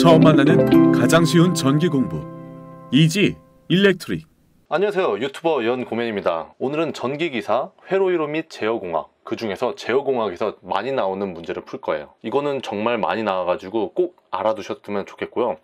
처음 만나는 가장 쉬운 전기 공부 이지 일렉트릭 안녕하세요 유튜버 연고면입니다 오늘은 전기기사 회로이로 및 제어공학 그 중에서 제어공학에서 많이 나오는 문제를 풀 거예요 이거는 정말 많이 나와가지고 꼭 알아두셨으면 좋겠고요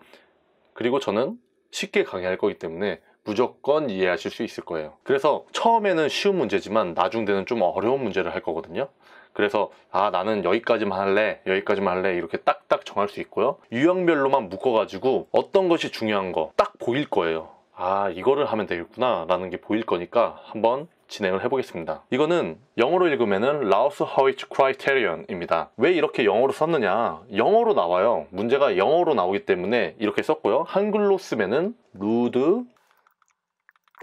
그리고 저는 쉽게 강의할 거기 때문에 무조건 이해하실 수 있을 거예요. 그래서 처음에는 쉬운 문제지만 나중 되는 좀 어려운 문제를 할 거거든요. 그래서 아 나는 여기까지만 할래 여기까지만 할래 이렇게 딱딱 정할 수 있고요 유형별로만 묶어가지고 어떤 것이 중요한 거 딱 보일 거예요 아 이거를 하면 되겠구나 라는 게 보일 거니까 한번 진행을 해보겠습니다 이거는 영어로 읽으면 라우스 하위츠 크라이테리언입니다 왜 이렇게 영어로 썼느냐 영어로 나와요 문제가 영어로 나오기 때문에 이렇게 썼고요 한글로 쓰면은 루드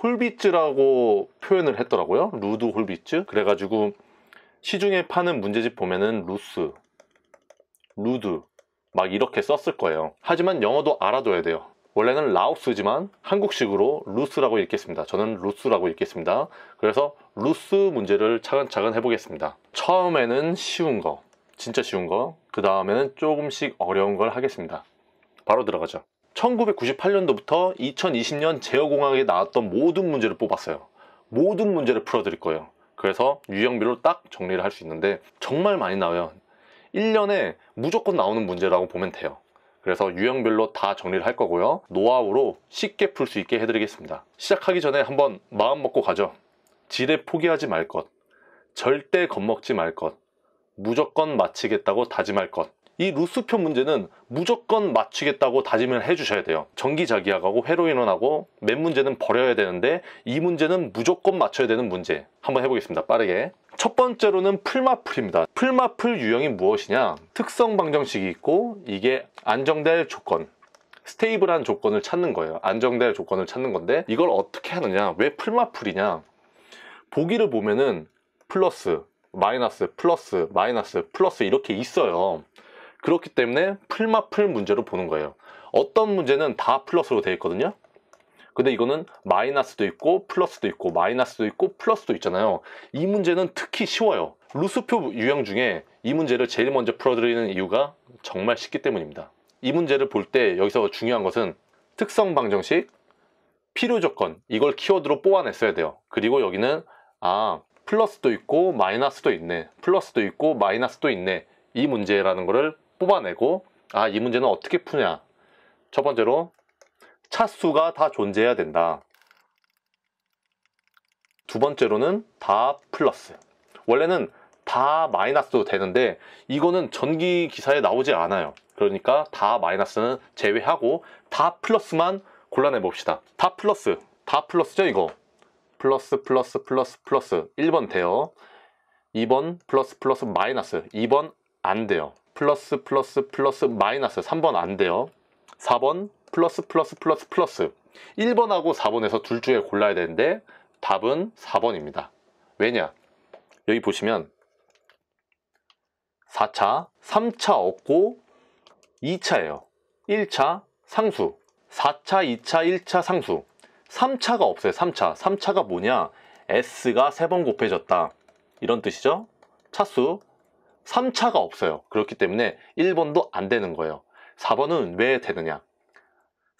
홀비츠라고 표현을 했더라고요. 루드 홀비츠. 그래가지고 시중에 파는 문제집 보면은 루스, 루드 막 이렇게 썼을 거예요. 하지만 영어도 알아둬야 돼요. 원래는 라오스지만 한국식으로 루스라고 읽겠습니다. 저는 루스라고 읽겠습니다. 그래서 루스 문제를 차근차근 해보겠습니다. 처음에는 쉬운 거, 진짜 쉬운 거, 그 다음에는 조금씩 어려운 걸 하겠습니다. 바로 들어가죠. 1998년도부터 2020년 제어공학에 나왔던 모든 문제를 뽑았어요. 모든 문제를 풀어드릴 거예요. 그래서 유형별로 딱 정리를 할 수 있는데 정말 많이 나와요. 1년에 무조건 나오는 문제라고 보면 돼요. 그래서 유형별로 다 정리를 할 거고요. 노하우로 쉽게 풀 수 있게 해드리겠습니다. 시작하기 전에 한번 마음 먹고 가죠. 지뢰 포기하지 말 것, 절대 겁먹지 말 것, 무조건 마치겠다고 다짐할 것, 이 루스표 문제는 무조건 맞추겠다고 다짐을 해주셔야 돼요. 전기자기약하고 회로인원하고맨 문제는 버려야 되는데 이 문제는 무조건 맞춰야 되는 문제. 한번 해보겠습니다. 빠르게. 첫 번째로는 풀마풀입니다풀마풀 유형이 무엇이냐? 특성 방정식이 있고 이게 안정될 조건, 스테이블한 조건을 찾는 거예요. 안정될 조건을 찾는 건데 이걸 어떻게 하느냐? 왜풀마풀이냐 보기를 보면은 플러스, 마이너스, 플러스, 마이너스, 플러스 이렇게 있어요. 그렇기 때문에 풀마풀 문제로 보는 거예요. 어떤 문제는 다 플러스로 되어 있거든요. 근데 이거는 마이너스도 있고 플러스도 있고 마이너스도 있고 플러스도 있잖아요. 이 문제는 특히 쉬워요. 루스표 유형 중에 이 문제를 제일 먼저 풀어드리는 이유가 정말 쉽기 때문입니다. 이 문제를 볼 때 여기서 중요한 것은 특성 방정식, 필요 조건 이걸 키워드로 뽑아냈어야 돼요. 그리고 여기는 아 플러스도 있고 마이너스도 있네 플러스도 있고 마이너스도 있네 이 문제라는 거를 뽑아내고 아 이 문제는 어떻게 푸냐 첫 번째로 차수가 다 존재해야 된다 두 번째로는 다 플러스 원래는 다 마이너스도 되는데 이거는 전기 기사에 나오지 않아요 그러니까 다 마이너스는 제외하고 다 플러스만 골라내 봅시다 다 플러스 다 플러스죠 이거 플러스 플러스 플러스 플러스 1번 돼요 2번 플러스 플러스 마이너스 2번 안 돼요 플러스 플러스 플러스 마이너스 3번 안 돼요 4번 플러스 플러스 플러스 플러스 1번하고 4번에서 둘 중에 골라야 되는데 답은 4번입니다 왜냐 여기 보시면 4차 3차 없고 2차예요 1차 상수 4차 2차 1차 상수 3차가 없어요 3차 3차가 뭐냐 S가 3번 곱해졌다 이런 뜻이죠 차수 3차가 없어요. 그렇기 때문에 1번도 안 되는 거예요. 4번은 왜 되느냐?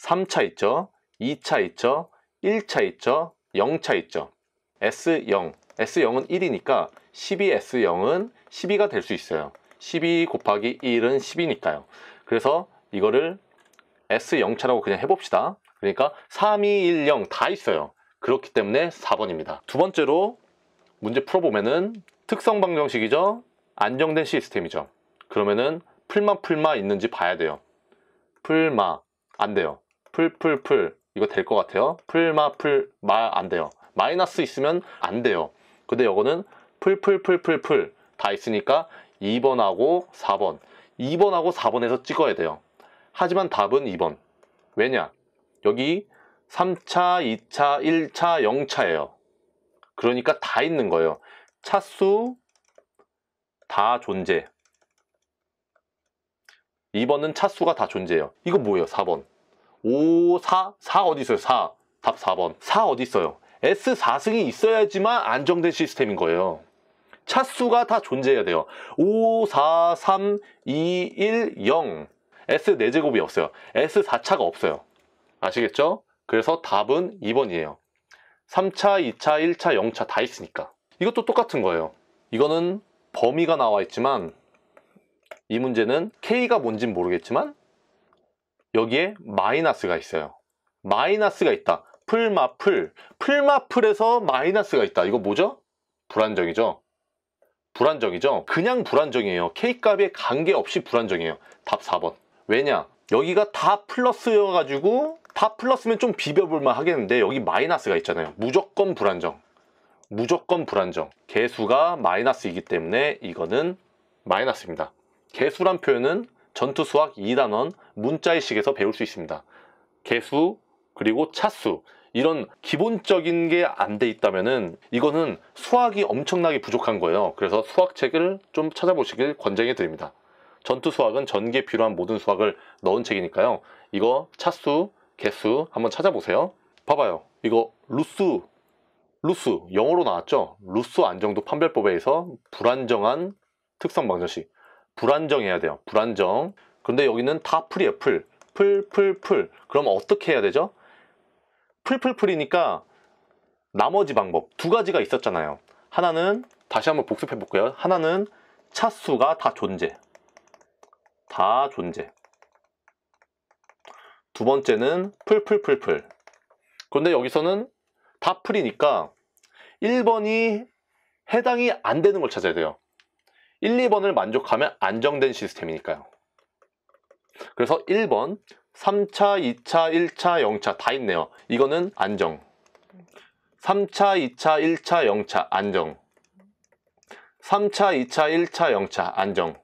3차 있죠? 2차 있죠? 1차 있죠? 0차 있죠? S0. S0은 1이니까 12S0은 12가 될 수 있어요. 12 곱하기 1은 10이니까요. 그래서 이거를 S0차라고 그냥 해봅시다. 그러니까 3, 2, 1, 0 다 있어요. 그렇기 때문에 4번입니다. 두 번째로 문제 풀어보면은 특성 방정식이죠. 안정된 시스템이죠. 그러면은 풀마 풀마 있는지 봐야 돼요. 풀마 안 돼요. 풀 풀 풀 이거 될 것 같아요. 풀마 풀 마 안 돼요. 마이너스 있으면 안 돼요. 근데 이거는 풀 풀 풀 풀 풀 다 있으니까 2번하고 4번 2번하고 4번에서 찍어야 돼요. 하지만 답은 2번. 왜냐? 여기 3차, 2차, 1차, 0차예요. 그러니까 다 있는 거예요. 차수, 다 존재 2번은 차수가 다 존재해요 이거 뭐예요 4번 5, 4, 4 어디 있어요 4 답 4번 4 어디 있어요 S4승이 있어야지만 안정된 시스템인 거예요 차수가 다 존재해야 돼요 5, 4, 3, 2, 1, 0 S4제곱이 없어요 S4차가 없어요 아시겠죠? 그래서 답은 2번이에요 3차, 2차, 1차, 0차 다 있으니까 이것도 똑같은 거예요 이거는 범위가 나와 있지만 이 문제는 K가 뭔진 모르겠지만 여기에 마이너스가 있어요. 마이너스가 있다. 풀마풀. 풀마풀에서 마이너스가 있다. 이거 뭐죠? 불안정이죠? 불안정이죠? 그냥 불안정이에요. K값에 관계없이 불안정이에요. 답 4번. 왜냐? 여기가 다 플러스여가지고 다 플러스면 좀 비벼볼만 하겠는데 여기 마이너스가 있잖아요. 무조건 불안정. 무조건 불안정 개수가 마이너스이기 때문에 이거는 마이너스입니다 개수란 표현은 전투 수학 2단원 문자의식에서 배울 수 있습니다 개수 그리고 차수 이런 기본적인 게 안 돼 있다면은 이거는 수학이 엄청나게 부족한 거예요 그래서 수학책을 좀 찾아보시길 권장해 드립니다 전투 수학은 전개에 필요한 모든 수학을 넣은 책이니까요 이거 차수 개수 한번 찾아보세요 봐봐요 이거 루스 루스, 영어로 나왔죠? 루스 안정도 판별법에서 불안정한 특성 방정식. 불안정해야 돼요. 불안정. 그런데 여기는 다 풀이에요. 풀. 풀, 풀, 풀. 그럼 어떻게 해야 되죠? 풀풀풀이니까 나머지 방법 두 가지가 있었잖아요. 하나는 다시 한번 복습해 볼게요. 하나는 차수가 다 존재. 다 존재. 두 번째는 풀풀풀풀. 그런데 여기서는 다 풀이니까 1번이 해당이 안 되는 걸 찾아야 돼요. 1, 2번을 만족하면 안정된 시스템이니까요. 그래서 1번, 3차, 2차, 1차, 0차 다 있네요. 이거는 안정. 3차, 2차, 1차, 0차 안정. 3차, 2차, 1차, 0차 안정.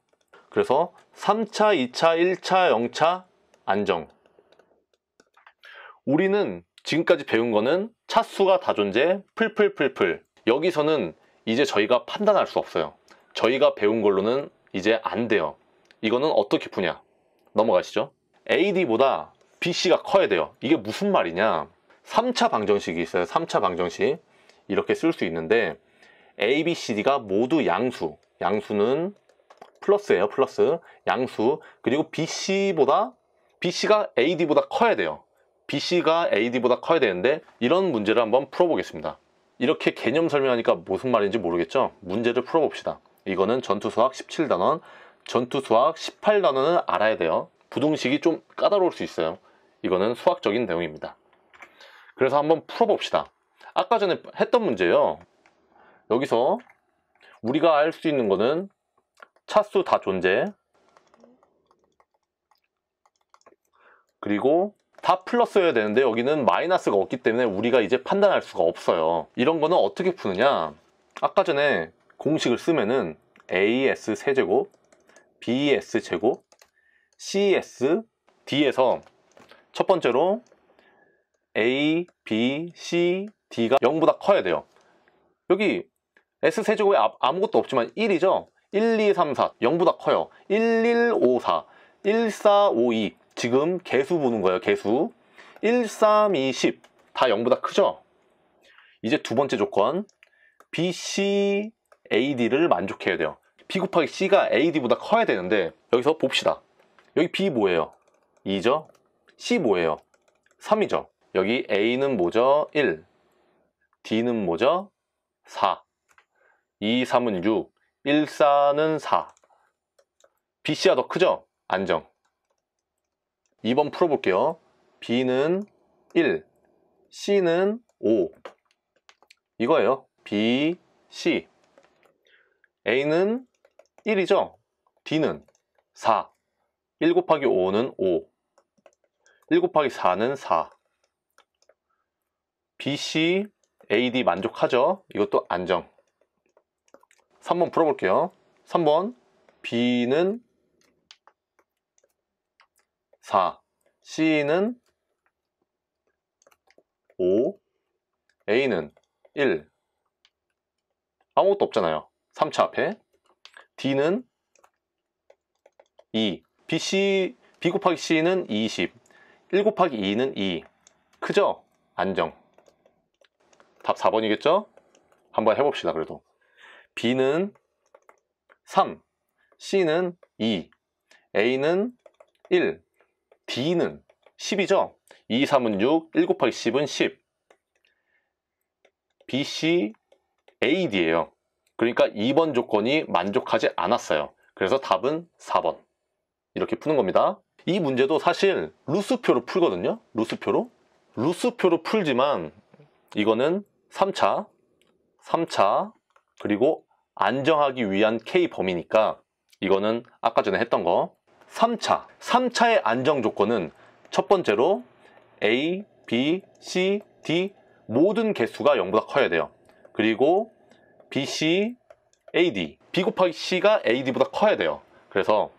그래서 3차, 2차, 1차, 0차 안정. 우리는 지금까지 배운 거는 차수가 다존재 풀풀풀풀 여기서는 이제 저희가 판단할 수 없어요 저희가 배운 걸로는 이제 안 돼요 이거는 어떻게 푸냐 넘어가시죠 AD보다 BC가 커야 돼요 이게 무슨 말이냐 3차 방정식이 있어요 3차 방정식 이렇게 쓸 수 있는데 A, B, C, D가 모두 양수 양수는 플러스예요 플러스 양수 그리고 BC보다 BC가 AD보다 커야 돼요 BC가 AD보다 커야 되는데 이런 문제를 한번 풀어보겠습니다. 이렇게 개념 설명하니까 무슨 말인지 모르겠죠? 문제를 풀어봅시다. 이거는 전투수학 17단원, 전투수학 18단원은 알아야 돼요. 부등식이 좀 까다로울 수 있어요. 이거는 수학적인 내용입니다. 그래서 한번 풀어봅시다. 아까 전에 했던 문제예요. 여기서 우리가 알 수 있는 거는 차수 다 존재 그리고 다 플러스여야 되는데 여기는 마이너스가 없기 때문에 우리가 이제 판단할 수가 없어요. 이런 거는 어떻게 푸느냐? 아까 전에 공식을 쓰면은 AS 세제곱, BS 제곱, CS, D에서 첫 번째로 A, B, C, D가 0보다 커야 돼요. 여기 S 세제곱에 아, 아무것도 없지만 1이죠? 1, 2, 3, 4, 0보다 커요. 1, 1, 5, 4, 1, 4, 5, 2 지금 개수 보는 거예요. 개수 1, 3, 2, 10. 다 0보다 크죠? 이제 두 번째 조건 BC, AD를 만족해야 돼요. B 곱하기 C가 AD보다 커야 되는데 여기서 봅시다. 여기 B 뭐예요? 2죠? C 뭐예요? 3이죠? 여기 A는 뭐죠? 1 D는 뭐죠? 4 2, 3은 6 1, 4는 4 BC가 더 크죠? 안정 2번 풀어볼게요. B는 1, C는 5. 이거예요. B, C. A는 1이죠? D는 4. 1 곱하기 5는 5. 1 곱하기 4는 4. BC, AD 만족하죠? 이것도 안정. 3번 풀어볼게요. 3번 B는 4 C는 5 A는 1 아무것도 없잖아요 3차 앞에 D는 2 BC, B 곱하기 C는 20 1 곱하기 2는 2 크죠? 안정 답 4번이겠죠? 한번 해봅시다 그래도 B는 3 C는 2 A는 1 D는 10이죠. 2, 3은 6, 1 곱하기 10은 10. BC, AD예요. 그러니까 2번 조건이 만족하지 않았어요. 그래서 답은 4번. 이렇게 푸는 겁니다. 이 문제도 사실 루스표로 풀거든요. 루스표로. 루스표로 풀지만 이거는 3차, 3차, 그리고 안정하기 위한 K 범위니까 이거는 아까 전에 했던 거 3차. 3차의 안정 조건은 첫 번째로 A, B, C, D 모든 개수가 0보다 커야 돼요. 그리고 B, C, A, D. B 곱하기 C가 A, D보다 커야 돼요. 그래서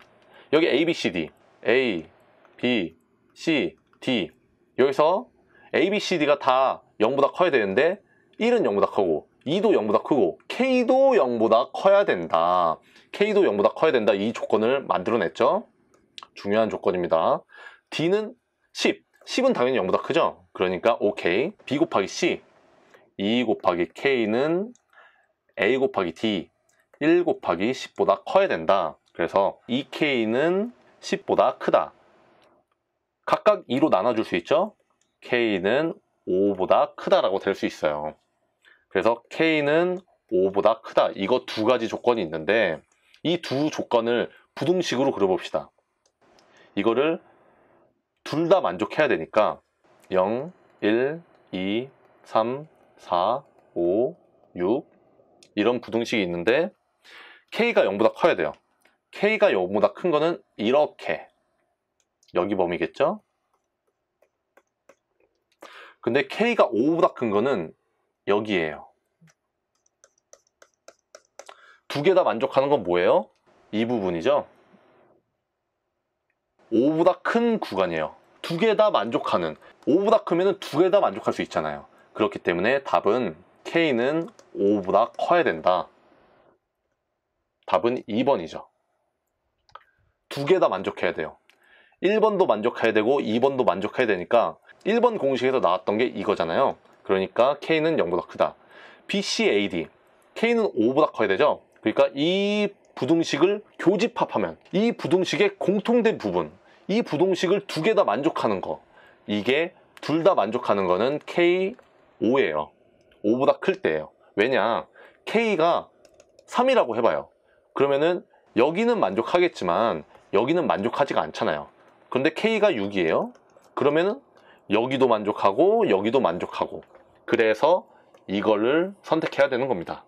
여기 A, B, C, D. A, B, C, D. 여기서 A, B, C, D가 다 0보다 커야 되는데 1은 0보다 크고 2도 0보다 크고 K도 0보다 커야 된다. K도 0보다 커야 된다. 이 조건을 만들어냈죠. 중요한 조건입니다. D는 10. 10은 당연히 0보다 크죠? 그러니까 OK. B 곱하기 C. 2 e 곱하기 K는 A 곱하기 D. 1 곱하기 10보다 커야 된다. 그래서 2K는 10보다 크다. 각각 2로 나눠줄 수 있죠? K는 5보다 크다라고 될 수 있어요. 그래서 K는 5보다 크다. 이거 두 가지 조건이 있는데 이 두 조건을 부등식으로 그려봅시다. 이거를 둘 다 만족해야 되니까 0, 1, 2, 3, 4, 5, 6 이런 부등식이 있는데 k가 0보다 커야 돼요. k가 0보다 큰 거는 이렇게 여기 범위겠죠? 근데 k가 5보다 큰 거는 여기에요. 두 개 다 만족하는 건 뭐예요? 이 부분이죠. 5보다 큰 구간이에요 두 개 다 만족하는 5보다 크면 두 개 다 만족할 수 있잖아요 그렇기 때문에 답은 K는 5보다 커야 된다 답은 2번이죠 두 개 다 만족해야 돼요 1번도 만족해야 되고 2번도 만족해야 되니까 1번 공식에서 나왔던 게 이거잖아요 그러니까 K는 0보다 크다 BCAD K는 5보다 커야 되죠 그러니까 이 부등식을 교집합하면 이 부등식의 공통된 부분 이 부동식을 두 개 다 만족하는 거 이게 둘 다 만족하는 거는 K5예요 5보다 클 때예요 왜냐 K가 3이라고 해봐요 그러면은 여기는 만족하겠지만 여기는 만족하지가 않잖아요 그런데 K가 6이에요 그러면은 여기도 만족하고 여기도 만족하고 그래서 이거를 선택해야 되는 겁니다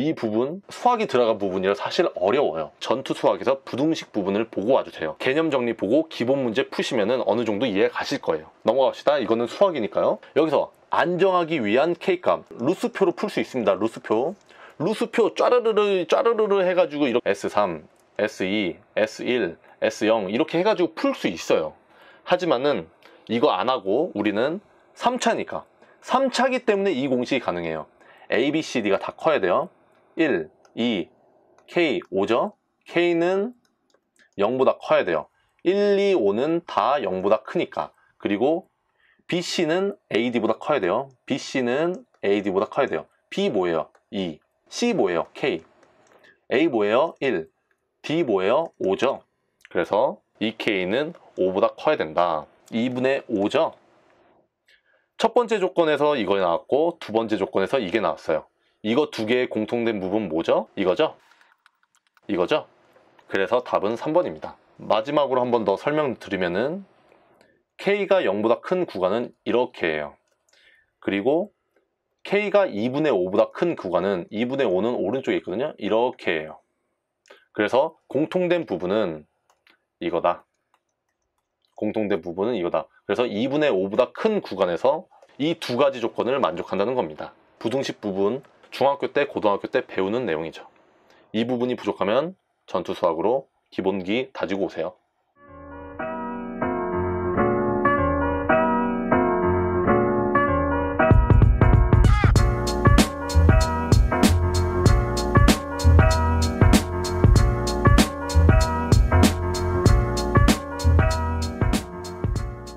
이 부분 수학이 들어간 부분이라 사실 어려워요. 전투 수학에서 부등식 부분을 보고 와주세요. 개념 정리 보고 기본 문제 푸시면 어느 정도 이해 가실 거예요. 넘어갑시다. 이거는 수학이니까요. 여기서 안정하기 위한 케이크값 루스표로 풀 수 있습니다. 루스표 루스표 쫘르르르 짜르르르 해가지고 이렇게 S3, S2, S1, S0 이렇게 해가지고 풀 수 있어요. 하지만은 이거 안 하고 우리는 3차니까 3차기 때문에 이 공식이 가능해요. A, B, C, D가 다 커야 돼요. 1, 2, K, 5죠? K는 0보다 커야 돼요. 1, 2, 5는 다 0보다 크니까. 그리고 BC는 AD보다 커야 돼요. BC는 AD보다 커야 돼요. B 뭐예요? 2. C 뭐예요? K. A 뭐예요? 1. D 뭐예요? 5죠. 그래서 이 k 는 5보다 커야 된다. 2분의 5죠. 첫 번째 조건에서 이거 나왔고 두 번째 조건에서 이게 나왔어요. 이거 두 개의 공통된 부분 뭐죠? 이거죠? 이거죠? 그래서 답은 3번입니다. 마지막으로 한 번 더 설명드리면은 K가 0보다 큰 구간은 이렇게 해요. 그리고 K가 2분의 5보다 큰 구간은 2분의 5는 오른쪽에 있거든요. 이렇게 해요. 그래서 공통된 부분은 이거다. 공통된 부분은 이거다. 그래서 2분의 5보다 큰 구간에서 이 두 가지 조건을 만족한다는 겁니다. 부등식 부분 중학교 때, 고등학교 때 배우는 내용이죠. 이 부분이 부족하면 전투 수학으로 기본기 다지고 오세요.